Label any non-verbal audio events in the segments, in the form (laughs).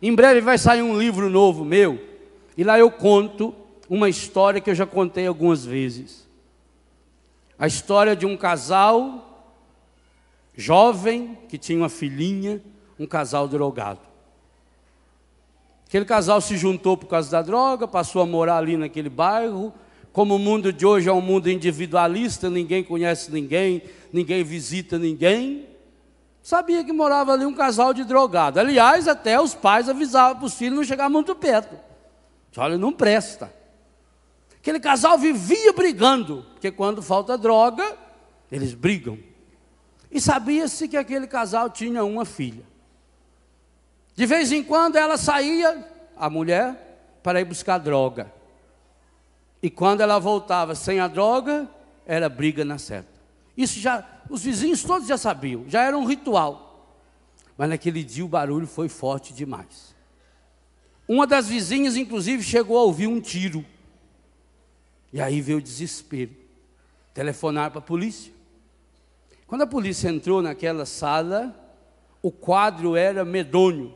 Em breve vai sair um livro novo meu, e lá eu conto uma história que eu já contei algumas vezes. A história de um casal jovem que tinha uma filhinha, um casal drogado. Aquele casal se juntou por causa da droga, passou a morar ali naquele bairro. Como o mundo de hoje é um mundo individualista, ninguém conhece ninguém, ninguém visita ninguém. Sabia que morava ali um casal de drogado. Aliás, até os pais avisavam para os filhos não chegar muito perto. Olha, não presta. Aquele casal vivia brigando, porque quando falta droga, eles brigam. E sabia-se que aquele casal tinha uma filha. De vez em quando ela saía, a mulher, para ir buscar droga. E quando ela voltava sem a droga, era briga na certa. Isso já os vizinhos todos já sabiam, já era um ritual. Mas naquele dia o barulho foi forte demais. Uma das vizinhas, inclusive, chegou a ouvir um tiro. E aí veio o desespero. Telefonar para a polícia. Quando a polícia entrou naquela sala, o quadro era medonho.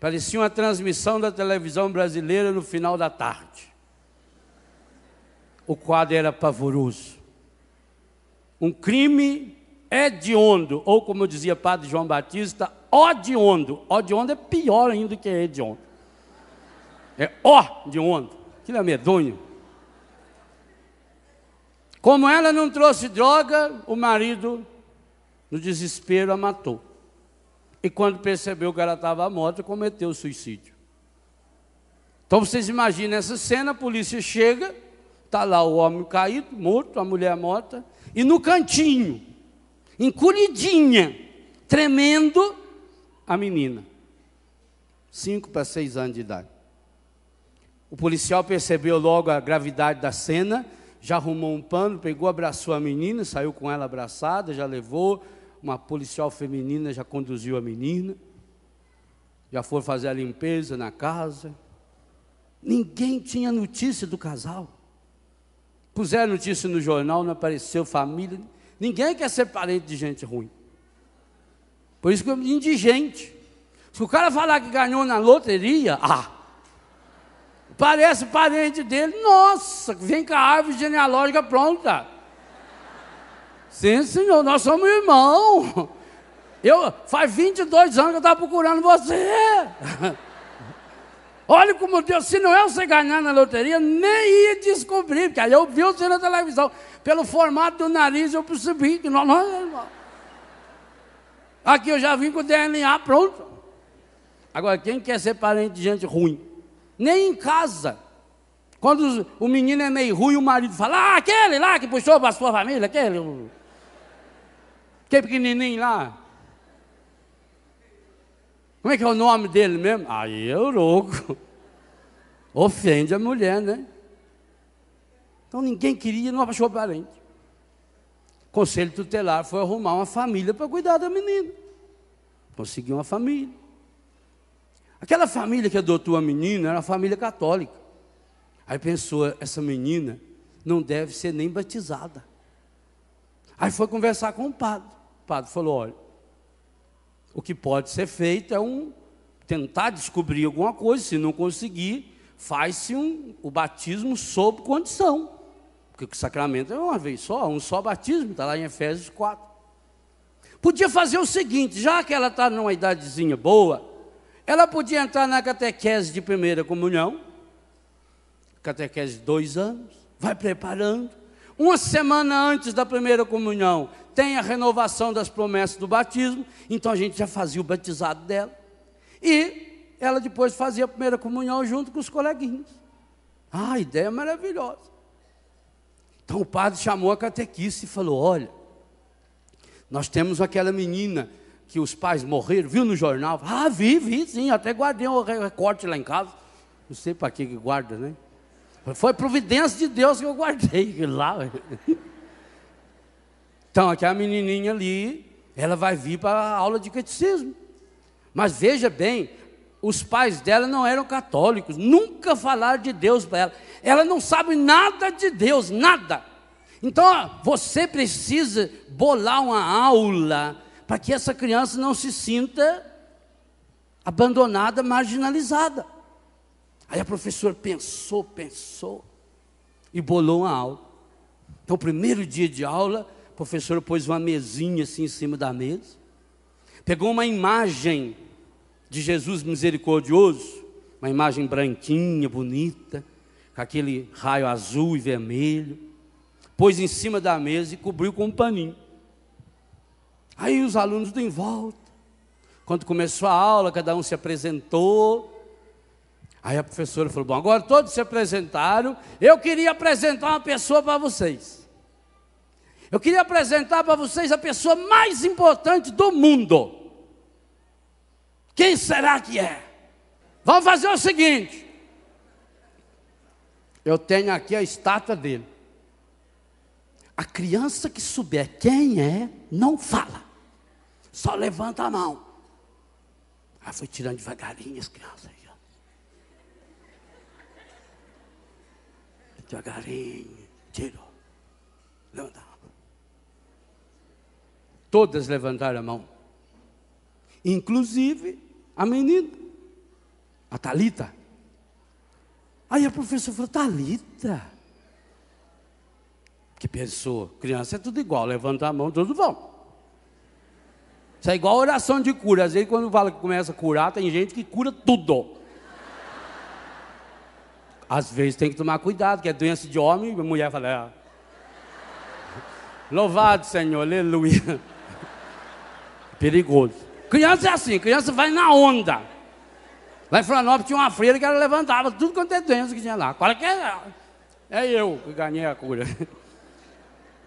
Parecia uma transmissão da televisão brasileira no final da tarde. O quadro era pavoroso. Um crime hediondo, é ou como eu dizia Padre João Batista, odiondo. Odiondo é pior ainda que é hediondo. É ó de onda. Aquilo é medonho. Como ela não trouxe droga, o marido, no desespero, a matou. E quando percebeu que ela estava morta, cometeu suicídio. Então vocês imaginam essa cena, a polícia chega, está lá o homem caído, morto, a mulher morta, e no cantinho encolhidinha, tremendo, a menina. Cinco para seis anos de idade. O policial percebeu logo a gravidade da cena, já arrumou um pano, pegou, abraçou a menina, saiu com ela abraçada, já levou. Uma policial feminina já conduziu a menina, já foi fazer a limpeza na casa. Ninguém tinha notícia do casal. Puseram notícia no jornal, não apareceu família. Ninguém quer ser parente de gente ruim. Por isso que eu indigente. Se o cara falar que ganhou na loteria, ah, parece parente dele, nossa, vem com a árvore genealógica pronta. Sim, senhor, nós somos irmãos. Eu, faz 22 anos que eu estava procurando você. (laughs) Olha como Deus, se não eu é você ganhar na loteria, nem ia descobrir, porque aí eu vi você na televisão, pelo formato do nariz eu percebi que não, não, Aqui eu já vim com o DNA pronto. Agora, quem quer ser parente de gente ruim? Nem em casa. Quando o menino é meio ruim, o marido fala, ah, aquele lá que puxou para a sua família, aquele, aquele pequenininho lá, como é que é o nome dele mesmo? Aí é louco, Ofende a mulher, né? Então ninguém queria, não achou parente. O conselho tutelar foi arrumar uma família para cuidar da menina. Conseguiu uma família. Aquela família que adotou a menina era uma família católica. Aí pensou, essa menina não deve ser nem batizada. Aí foi conversar com o padre. O padre falou: olha, o que pode ser feito é um tentar descobrir alguma coisa, se não conseguir, faz-se um, o batismo sob condição. Porque o sacramento é uma vez só, um só batismo, está lá em Efésios 4. Podia fazer o seguinte, já que ela está numa idadezinha boa, ela podia entrar na catequese de primeira comunhão, catequese de dois anos, vai preparando, uma semana antes da primeira comunhão, tem a renovação das promessas do batismo, então a gente já fazia o batizado dela. E ela depois fazia a primeira comunhão junto com os coleguinhas. Ah, ideia é maravilhosa. Então o padre chamou a catequista e falou: Olha, nós temos aquela menina que os pais morreram, viu no jornal? Ah, vi, vi, sim, até guardei um recorte lá em casa. Não sei para que guarda, né? Foi providência de Deus que eu guardei (laughs) lá. Então, aquela menininha ali, ela vai vir para a aula de catecismo. Mas veja bem, os pais dela não eram católicos, nunca falaram de Deus para ela. Ela não sabe nada de Deus, nada. Então, você precisa bolar uma aula para que essa criança não se sinta abandonada, marginalizada. Aí a professora pensou, pensou e bolou uma aula. Então, primeiro dia de aula, a professora pôs uma mesinha assim em cima da mesa, pegou uma imagem de Jesus misericordioso, uma imagem branquinha, bonita, com aquele raio azul e vermelho, pôs em cima da mesa e cobriu com um paninho. Aí os alunos do em volta, quando começou a aula, cada um se apresentou, Aí a professora falou: Bom, agora todos se apresentaram. Eu queria apresentar uma pessoa para vocês. Eu queria apresentar para vocês a pessoa mais importante do mundo. Quem será que é? Vamos fazer o seguinte: eu tenho aqui a estátua dele. A criança que souber quem é, não fala, só levanta a mão. Aí foi tirando devagarinho as crianças. devagarinho, tirou. levanta Todas levantaram a mão, inclusive a menina, a Talita. Aí a professora falou: Talita, que pensou, criança é tudo igual, levanta a mão, todos vão. Isso é igual a oração de cura. Às vezes, quando fala que começa a curar, tem gente que cura tudo. Às vezes tem que tomar cuidado, que é doença de homem, a mulher fala. É. Louvado Senhor, aleluia. Perigoso. Criança é assim, criança vai na onda. Lá em Florianópolis tinha uma freira que ela levantava tudo quanto é doença que tinha lá. Qual é que é? É eu que ganhei a cura. O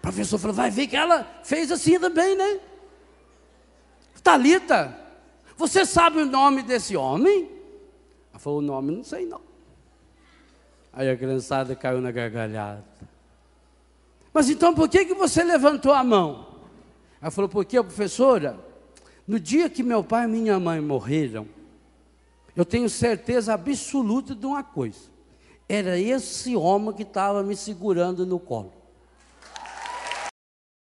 (laughs) professor falou, vai ver que ela fez assim também, né? Talita, você sabe o nome desse homem? Ela falou, o nome não sei não. Aí a criançada caiu na gargalhada. Mas então por que, que você levantou a mão? Ela falou, porque, professora, no dia que meu pai e minha mãe morreram, eu tenho certeza absoluta de uma coisa. Era esse homem que estava me segurando no colo.